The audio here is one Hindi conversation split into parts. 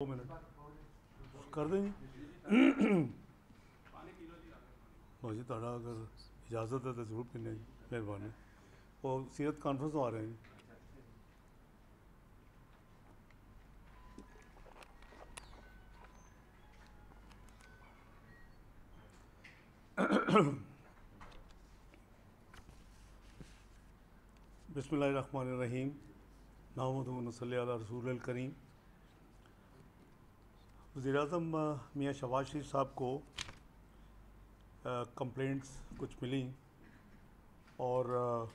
दो मिनट कर दें जी भाजी ताड़ा अगर इजाज़त है तो जरूर पीने जी मेहरबानी और सीरत कॉन्फ्रेंस तो आ रहे हैं जी बिसमीम नामद रसूल करीम वज़ी अजम मियाँ शवाज शरीफ साहब को कंप्लेंट्स कुछ मिली और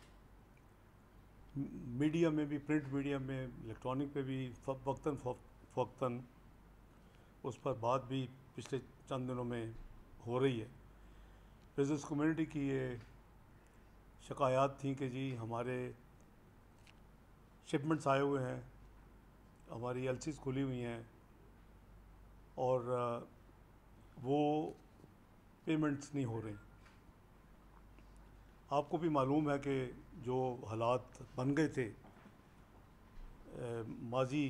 मीडिया में भी प्रिंट मीडिया में इलेक्ट्रॉनिक पे भी वक्ता फ़वक्ता उस पर बात भी पिछले चंद दिनों में हो रही है बिज़नेस कम्युनिटी की ये शिकायत थी कि जी हमारे शिपमेंट्स आए हुए हैं हमारी एल खुली हुई हैं और वो पेमेंट्स नहीं हो रही आपको भी मालूम है कि जो हालात बन गए थे माजी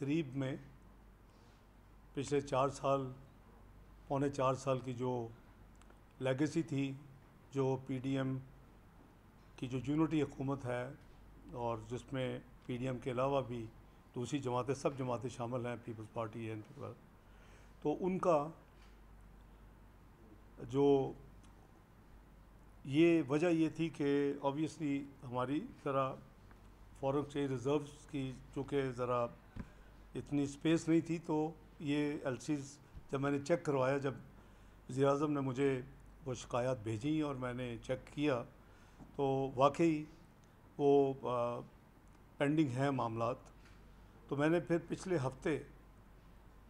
करीब में पिछले चार साल पौने चार साल की जो लेगेसी थी जो पीडीएम की जो यूनिटी हुकूमत है और जिसमें पीडीएम के अलावा भी दूसरी जमातें सब जमातें शामिल हैं पीपल्स पार्टी एंड पीपल तो उनका जो ये वजह ये थी कि ऑब्वियसली हमारी ज़रा फॉरेन एक्सचेंज रिज़र्व्स की चूँकि ज़रा इतनी स्पेस नहीं थी तो ये एल जब मैंने चेक करवाया जब वज़ी अजम ने मुझे वो शिकायत भेजी और मैंने चेक किया तो वाकई वो आ, पेंडिंग है मामला तो मैंने फिर पिछले हफ्ते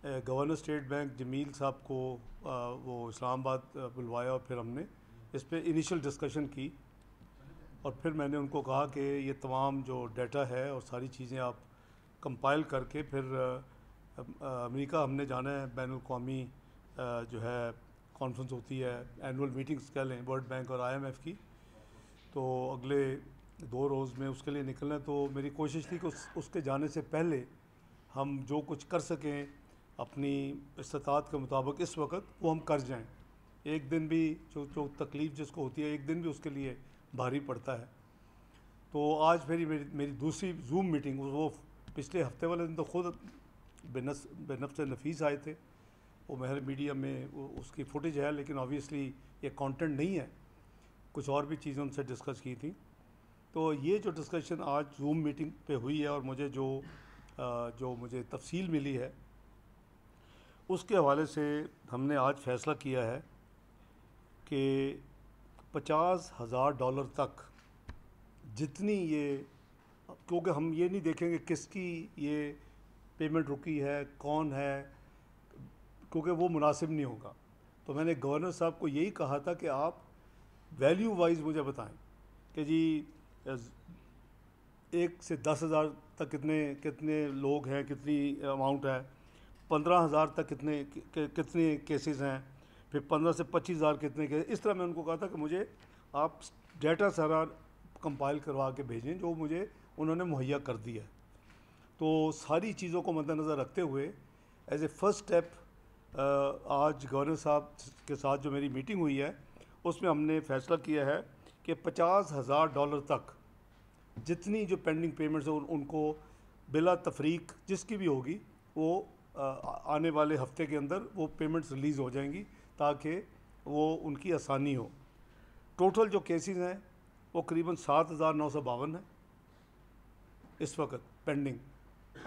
गवर्नर स्टेट बैंक जमील साहब को आ, वो इस्लामाबाद बुलवाया और फिर हमने इस पर इनिशियल डिस्कशन की और फिर मैंने उनको कहा कि ये तमाम जो डाटा है और सारी चीज़ें आप कंपाइल करके फिर अमेरिका हमने जाना है बैन अवी जो है कॉन्फ्रेंस होती है एनुअल मीटिंग्स कह लें वर्ल्ड बैंक और आईएमएफ की तो अगले दो रोज़ में उसके लिए निकलना तो मेरी कोशिश थी कि उस उसके जाने से पहले हम जो कुछ कर सकें अपनी इस्तात के मुताबिक इस वक्त वो हम कर जाएँ एक दिन भी जो जो तकलीफ़ जिसको होती है एक दिन भी उसके लिए भारी पड़ता है तो आज मेरी मेरी, मेरी दूसरी जूम मीटिंग वो पिछले हफ्ते वाले दिन तो ख़ुद बेनस बेनफ नफीस आए थे वो महर मीडिया में उसकी फुटेज है लेकिन ऑब्वियसली ये कंटेंट नहीं है कुछ और भी चीज़ें उनसे डिस्कस की थी तो ये जो डिस्कशन आज जूम मीटिंग पे हुई है और मुझे जो जो मुझे तफसील मिली है उसके हवाले से हमने आज फैसला किया है कि पचास हज़ार डॉलर तक जितनी ये क्योंकि हम ये नहीं देखेंगे किसकी ये पेमेंट रुकी है कौन है क्योंकि वो मुनासिब नहीं होगा तो मैंने गवर्नर साहब को यही कहा था कि आप वैल्यू वाइज मुझे बताएं कि जी एक से दस हज़ार तक कितने कितने लोग हैं कितनी अमाउंट है पंद्रह हज़ार तक कितने कितने केसेस हैं फिर पंद्रह से पच्चीस हज़ार कितने के इस तरह मैं उनको कहा था कि मुझे आप डेटा सारा कंपाइल करवा के भेजें जो मुझे उन्होंने मुहैया कर दिया तो सारी चीज़ों को मद्दनज़र रखते हुए एज ए फर्स्ट स्टेप आज गवर्नर साहब के साथ जो मेरी मीटिंग हुई है उसमें हमने फैसला किया है कि पचास हज़ार डॉलर तक जितनी जो पेंडिंग पेमेंट्स हैं उन, उनको बिला तफरीक जिसकी भी होगी वो आने वाले हफ्ते के अंदर वो पेमेंट्स रिलीज़ हो जाएंगी ताकि वो उनकी आसानी हो टोटल जो केसेस हैं वो करीबन सात हज़ार नौ सौ बावन है इस वक्त पेंडिंग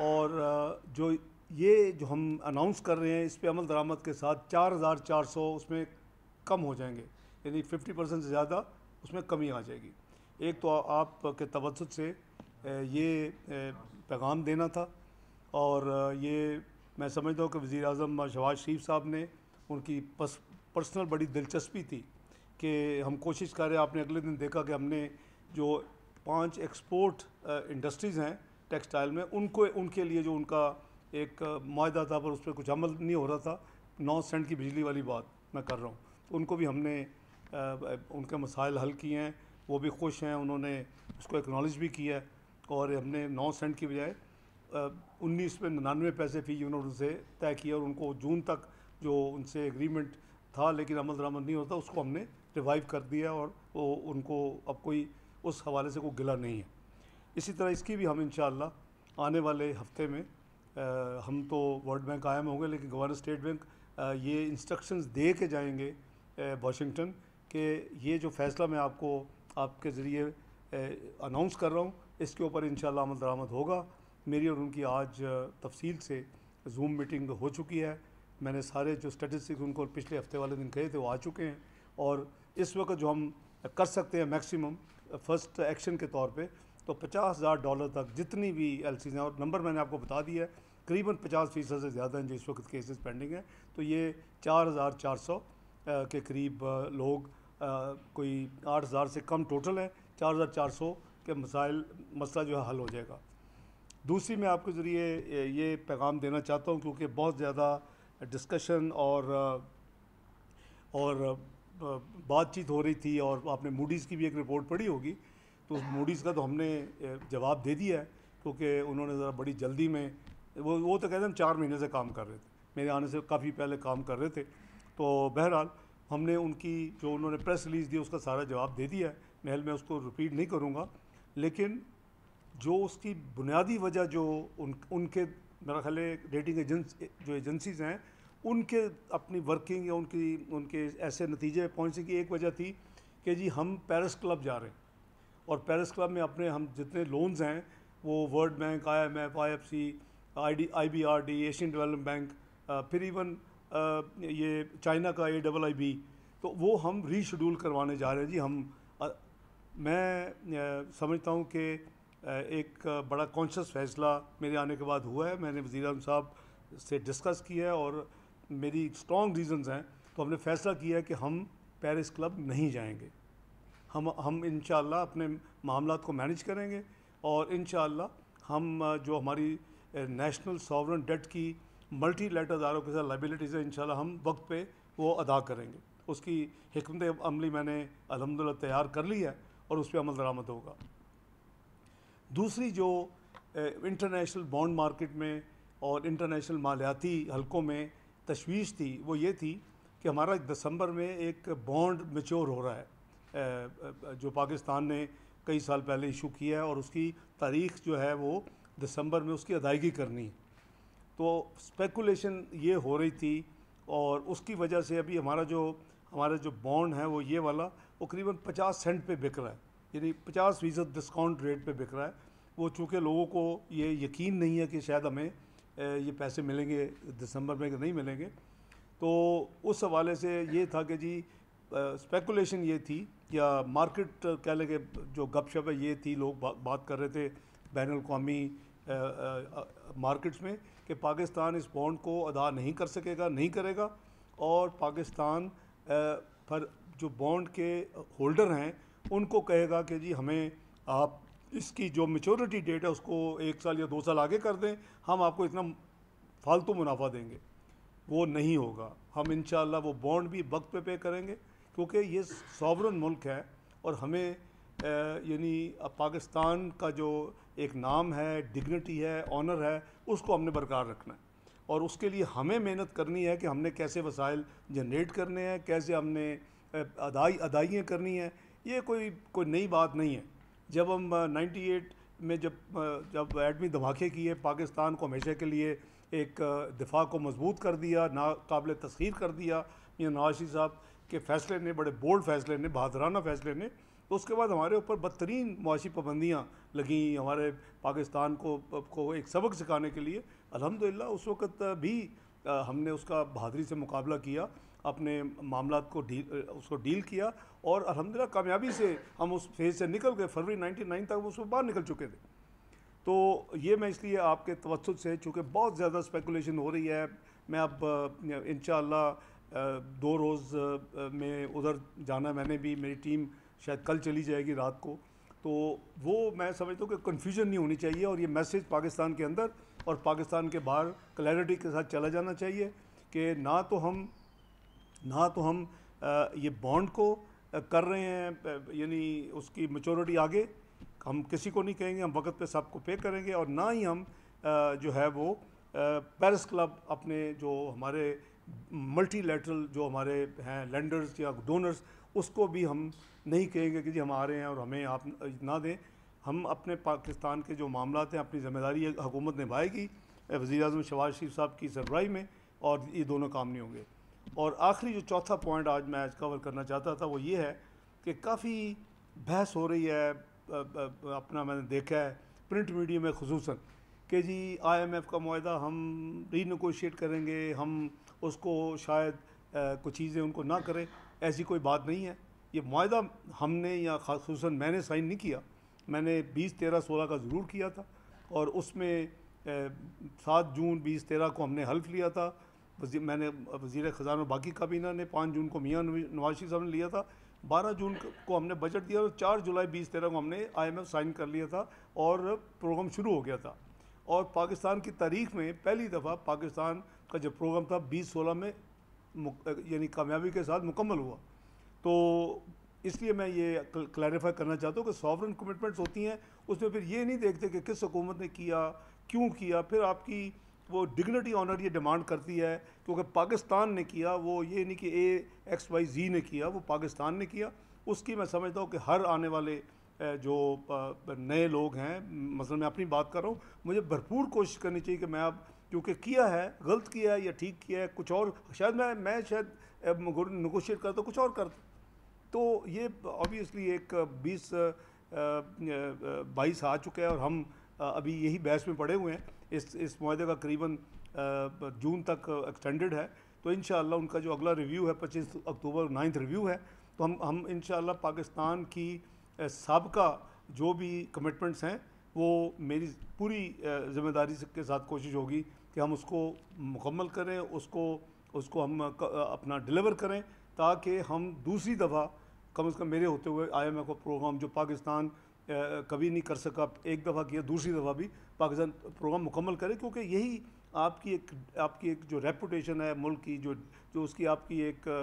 और जो ये जो हम अनाउंस कर रहे हैं इस पर अमल दरामद के साथ चार हज़ार चार सौ उसमें कम हो जाएंगे यानी फिफ्टी परसेंट से ज़्यादा उसमें कमी आ जाएगी एक तो आप के तवसत से ये पैगाम देना था और ये मैं समझता हूँ कि वज़ी अजम शहबाज शरीफ साहब ने उनकी पस, पर्सनल बड़ी दिलचस्पी थी कि हम कोशिश कर रहे आपने अगले दिन देखा कि हमने जो पांच एक्सपोर्ट इंडस्ट्रीज़ हैं टेक्सटाइल में उनको उनके लिए जो उनका एक माहा था पर उस पर कुछ अमल नहीं हो रहा था नौ सेंट की बिजली वाली बात मैं कर रहा हूँ तो उनको भी हमने आ, उनके मसाइल हल किए हैं वो भी खुश हैं उन्होंने उसको एक्नॉलेज भी किया है और हमने नौ सेंट की बजाय उन्नीस में निन्यानवे पैसे फ़ी यूनिट उनसे तय किए और उनको जून तक जो उनसे एग्रीमेंट था लेकिन अमल दरामद नहीं होता उसको हमने रिवाइव कर दिया और वो उनको अब कोई उस हवाले से कोई गिला नहीं है इसी तरह इसकी भी हम इन आने वाले हफ्ते में आ, हम तो वर्ल्ड बैंक कायम होंगे लेकिन गवर्नर स्टेट बैंक आ, ये इंस्ट्रक्शंस दे के जाएंगे वाशिंगटन के ये जो फ़ैसला मैं आपको आपके ज़रिए अनाउंस कर रहा हूँ इसके ऊपर इन अमल दरामद होगा मेरी और उनकी आज तफसील से जूम मीटिंग हो चुकी है मैंने सारे जो स्टेटिस्टिक्स उनको पिछले हफ्ते वाले दिन कहे थे वो आ चुके हैं और इस वक्त जो हम कर सकते हैं मैक्सिमम फर्स्ट एक्शन के तौर पे तो पचास हज़ार डॉलर तक जितनी भी एल हैं और नंबर मैंने आपको बता दिया है करीबन पचास फ़ीसद से ज़्यादा हैं जो इस वक्त केसेस पेंडिंग हैं तो ये चार हज़ार चार सौ के करीब लोग कोई आठ हज़ार से कम टोटल हैं चार हज़ार चार सौ के मसाइल मसला जो है हल हो जाएगा दूसरी मैं आपके ज़रिए ये पैगाम देना चाहता हूँ क्योंकि बहुत ज़्यादा डिस्कशन और और बातचीत हो रही थी और आपने मूडीज़ की भी एक रिपोर्ट पढ़ी होगी तो उस मूडीज़ का तो हमने जवाब दे दिया है क्योंकि उन्होंने ज़रा बड़ी जल्दी में वो वो तो कहते हैं हम चार महीने से काम कर रहे थे मेरे आने से काफ़ी पहले काम कर रहे थे तो बहरहाल हमने उनकी जो उन्होंने प्रेस रिलीज़ दी उसका सारा जवाब दे दिया है महल में उसको रिपीट नहीं करूँगा लेकिन जो उसकी बुनियादी वजह जो उन उनके मेरा ख्याल रेटिंग एजेंस जो एजेंसीज हैं उनके अपनी वर्किंग या उनकी उनके ऐसे नतीजे पहुँचने की एक वजह थी कि जी हम पेरिस क्लब जा रहे हैं और पेरिस क्लब में अपने हम जितने लोन्स हैं वो world bank I M F I F C I D I B R D Asian development bank फिर इवन ये चाइना का ए डबल आई बी तो वो हम रीशेड्यूल करवाने जा रहे हैं जी हम मैं समझता हूँ कि एक बड़ा कॉन्शस फैसला मेरे आने के बाद हुआ है मैंने वजीर अजम साहब से डिस्कस किया है और मेरी स्ट्रॉन्ग रीज़न्स हैं तो हमने फैसला किया है कि हम पेरिस क्लब नहीं जाएंगे हम हम इन अपने मामला को मैनेज करेंगे और इन हम जो हमारी नेशनल सॉवरन डेट की मल्टी लेटरदारों के साथ लाइबिलिटीज़ है इन हम वक्त पे वो अदा करेंगे उसकी हमत अमली मैंने अलहमदिल्ला तैयार कर ली है और उस पर अमल दरामद होगा दूसरी जो इंटरनेशनल बॉन्ड मार्केट में और इंटरनेशनल मालियाती हलकों में तशवीश थी वो ये थी कि हमारा दिसंबर में एक बॉन्ड मेच्योर हो रहा है जो पाकिस्तान ने कई साल पहले इशू किया है और उसकी तारीख जो है वो दिसंबर में उसकी अदायगी करनी है तो स्पेकुलेशन ये हो रही थी और उसकी वजह से अभी हमारा जो हमारा जो बॉन्ड है वो ये वाला वो करीबन पचास सेंट पे बिक रहा है यानी पचास फीसद डिस्काउंट रेट पे बिक रहा है वो चूँकि लोगों को ये यकीन नहीं है कि शायद हमें ये पैसे मिलेंगे दिसंबर में कि नहीं मिलेंगे तो उस हवाले से ये था कि जी स्पेकुलेशन ये थी या मार्केट कह लें कि जो गपशप है ये थी लोग बा, बात कर रहे थे बैन अवी मार्केट्स में कि पाकिस्तान इस बॉन्ड को अदा नहीं कर सकेगा नहीं करेगा और पाकिस्तान आ, पर जो बॉन्ड के होल्डर हैं उनको कहेगा कि जी हमें आप इसकी जो मेचोरिटी डेट है उसको एक साल या दो साल आगे कर दें हम आपको इतना फालतू मुनाफा देंगे वो नहीं होगा हम इन वो बॉन्ड भी वक्त पे पे करेंगे क्योंकि ये सॉवरन मुल्क है और हमें यानी पाकिस्तान का जो एक नाम है डिग्निटी है ऑनर है उसको हमने बरकरार रखना है और उसके लिए हमें मेहनत करनी है कि हमने कैसे वसाइल जनरेट करने हैं कैसे हमने अदाई अदाइयाँ करनी हैं ये कोई कोई नई बात नहीं है जब हम 98 में जब जब एटमी धमाके किए पाकिस्तान को हमेशा के लिए एक दिफा को मजबूत कर दिया नाकबिल तस्खीर कर दिया या नवाशी साहब के फैसले ने बड़े बोल्ड फैसले ने बहादराना फैसले ने तो उसके बाद हमारे ऊपर बदतरीन मुआशी पाबंदियाँ लगी हमारे पाकिस्तान को को एक सबक सिखाने के लिए अलहमदिल्ला उस वक़्त भी हमने उसका बहादरी से मुकाबला किया अपने मामला को डील उसको डील किया और अलहमदिल्ला कामयाबी से हम उस फेज से निकल गए फरवरी 99 तक उसमें बाहर निकल चुके थे तो ये मैं इसलिए आपके तवसत से चूँकि बहुत ज़्यादा स्पेकुलेशन हो रही है मैं अब इन दो रोज़ में उधर जाना मैंने भी मेरी टीम शायद कल चली जाएगी रात को तो वो मैं समझता हूँ कि कन्फ्यूजन नहीं होनी चाहिए और ये मैसेज पाकिस्तान के अंदर और पाकिस्तान के बाहर क्लैरिटी के साथ चला जाना चाहिए कि ना तो हम ना तो हम ये बॉन्ड को कर रहे हैं यानी उसकी मचोरिटी आगे हम किसी को नहीं कहेंगे हम वक्त पे सबको पे करेंगे और ना ही हम जो है वो पेरिस क्लब अपने जो हमारे मल्टीलेटरल जो हमारे हैं लेंडर्स या डोनर्स उसको भी हम नहीं कहेंगे कि जी हम आ रहे हैं और हमें आप ना दें हम अपने पाकिस्तान के जो मामला हैं अपनी ज़िम्मेदारी हुकूमत निभाएगी वज़ी अजम शवाज शरीफ साहब की सरब्राही में और ये दोनों काम नहीं होंगे और आखिरी जो चौथा पॉइंट आज मैं आज कवर करना चाहता था वो ये है कि काफ़ी बहस हो रही है अपना मैंने देखा है प्रिंट मीडिया में खसूस कि जी आई एम एफ़ का माहा हम रीनगोशिएट करेंगे हम उसको शायद कुछ चीज़ें उनको ना करें ऐसी कोई बात नहीं है ये माहा हमने या खासूस मैंने साइन नहीं किया मैंने बीस तेरह सोलह का ज़रूर किया था और उसमें सात जून बीस तेरह को हमने हल्फ लिया था वजी, मैंने वजीर ख़जाना बाकी काबीना ने पाँच जून को मियाँ नवाशी साहब ने लिया था बारह जून को हमने बजट दिया और चार जुलाई बीस तेरह को हमने आईएमएफ साइन कर लिया था और प्रोग्राम शुरू हो गया था और पाकिस्तान की तारीख में पहली दफ़ा पाकिस्तान का जो प्रोग्राम था बीस सोलह में यानी कामयाबी के साथ मुकम्मल हुआ तो इसलिए मैं ये क्लैरिफाई करना चाहता हूँ कि सॉवरन कमिटमेंट्स होती हैं उसमें फिर ये नहीं देखते कि किस हुकूमत ने किया क्यों किया फिर आपकी वो डिग्निटी ऑनर ये डिमांड करती है क्योंकि पाकिस्तान ने किया वो ये नहीं कि ए एक्स वाई जी ने किया वो पाकिस्तान ने किया उसकी मैं समझता हूँ कि हर आने वाले जो नए लोग हैं मसलन मैं अपनी बात कर रहा हूँ मुझे भरपूर कोशिश करनी चाहिए कि मैं अब क्योंकि किया है गलत किया है या ठीक किया है कुछ और शायद मैं मैं शायद नगोशिएट करता कुछ और करता तो ये ऑब्वियसली एक बीस बाईस आ चुका है और हम अभी यही बहस में पड़े हुए हैं इस इस माहे का करीबन जून तक एक्सटेंडेड है तो इन उनका जो अगला रिव्यू है पच्चीस अक्टूबर नाइन्थ रिव्यू है तो हम हम इन पाकिस्तान की सबका जो भी कमिटमेंट्स हैं वो मेरी पूरी ज़िम्मेदारी के साथ कोशिश होगी कि हम उसको मुकम्मल करें उसको उसको हम अपना डिलीवर करें ताकि हम दूसरी दफ़ा कम अज़ कम मेरे होते हुए आई एम एफ का प्रोग्राम जो पाकिस्तान कभी नहीं कर सका एक दफ़ा किया दूसरी दफ़ा भी पाकिस्तान प्रोग्राम मुकम्मल करे क्योंकि यही आपकी एक आपकी एक जो रेपूटेशन है मुल्क की जो जो उसकी आपकी एक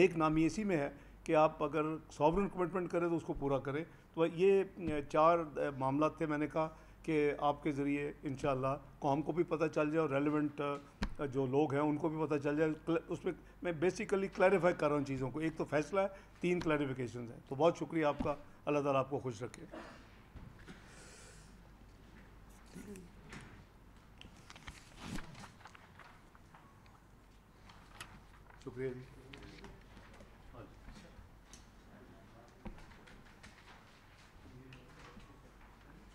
नेक नामी इसी में है कि आप अगर सॉवरन कमिटमेंट करें तो उसको पूरा करें तो ये चार मामला थे मैंने कहा कि आपके ज़रिए इन कौम को भी पता चल जाए और रेलिवेंट जो लोग हैं उनको भी पता चल जाए उसमें मैं बेसिकली क्लैरिफाई कर रहा हूँ चीज़ों को एक तो फैसला है तीन क्लैरिफिकेशन हैं तो बहुत शुक्रिया आपका अल्लाह ताला आपको खुश रखे शुक्रिया जी